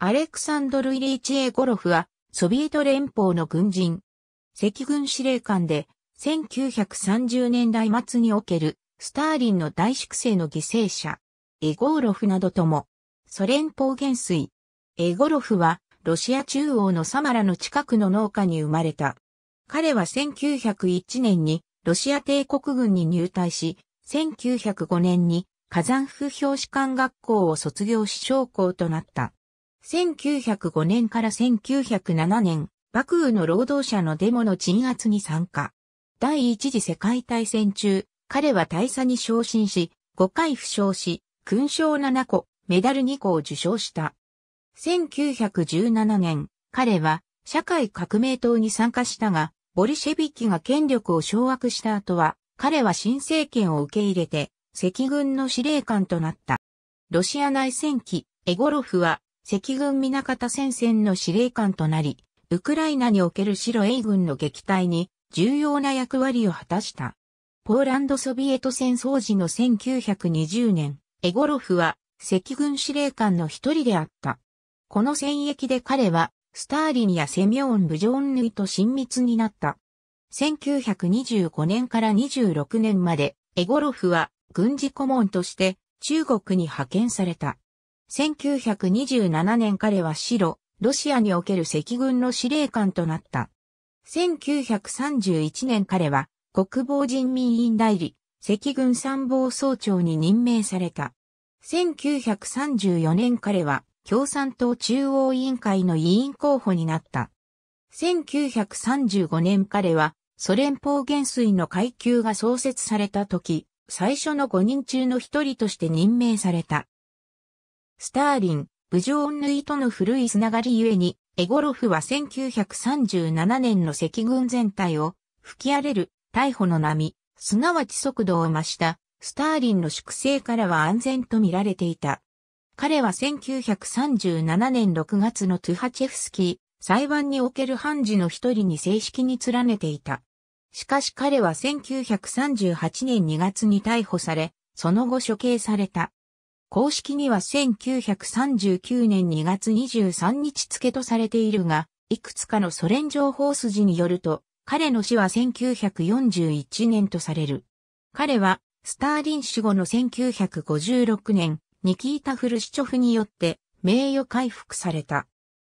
アレクサンドル・イリーチ・エゴロフは、ソビエト連邦の軍人。赤軍司令官で、1930年代末における、スターリンの大粛清の犠牲者、エゴーロフなどとも、ソ連邦元帥。エゴロフは、ロシア中央のサマラの近くの農家に生まれた。彼は1901年にロシア帝国軍に入隊し、1905年に火山風評士官学校を卒業し将校となった。1905年から1907年、幕府の労働者のデモの鎮圧に参加。第一次世界大戦中、彼は大佐に昇進し、5回負傷し、勲章7個、メダル2個を受賞した。1917年、彼は社会革命党に参加したが、ボリシェビキが権力を掌握した後は、彼は新政権を受け入れて、赤軍の司令官となった。ロシア内戦期、エゴロフは赤軍南方戦線の司令官となり、ウクライナにおける白 A 軍の撃退に重要な役割を果たした。ポーランドソビエト戦争時の1920年、エゴロフは赤軍司令官の一人であった。この戦役で彼は、スターリンやセミオン・ブジョンヌイと親密になった。1925年から26年まで、エゴロフは軍事顧問として中国に派遣された。1927年彼は白、ロシアにおける赤軍の司令官となった。1931年彼は国防人民委員代理、赤軍参謀総長に任命された。1934年彼は共産党中央委員会の委員候補になった。1935年彼はソ連邦元帥の階級が創設された時、最初の5人中の一人として任命された。スターリン、ブジョーンヌイとの古いつながりゆえに、エゴロフは1937年の赤軍全体を吹き荒れる逮捕の波、すなわち速度を増したスターリンの粛清からは安全と見られていた。彼は1937年6月のトゥハチェフスキー裁判における判事の一人に正式に連ねていた。しかし彼は1938年2月に逮捕され、その後処刑された。公式には1939年2月23日付とされているが、いくつかのソ連情報筋によると、彼の死は1941年とされる。彼は、スターリン死後の1956年、ニキータ・フルシチョフによって、名誉回復された。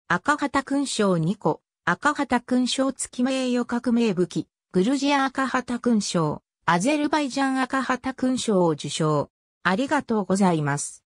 赤旗勲章2個、赤旗勲章付き名誉革命武器、グルジア赤旗勲章、アゼルバイジャン赤旗勲章を受章。ありがとうございます。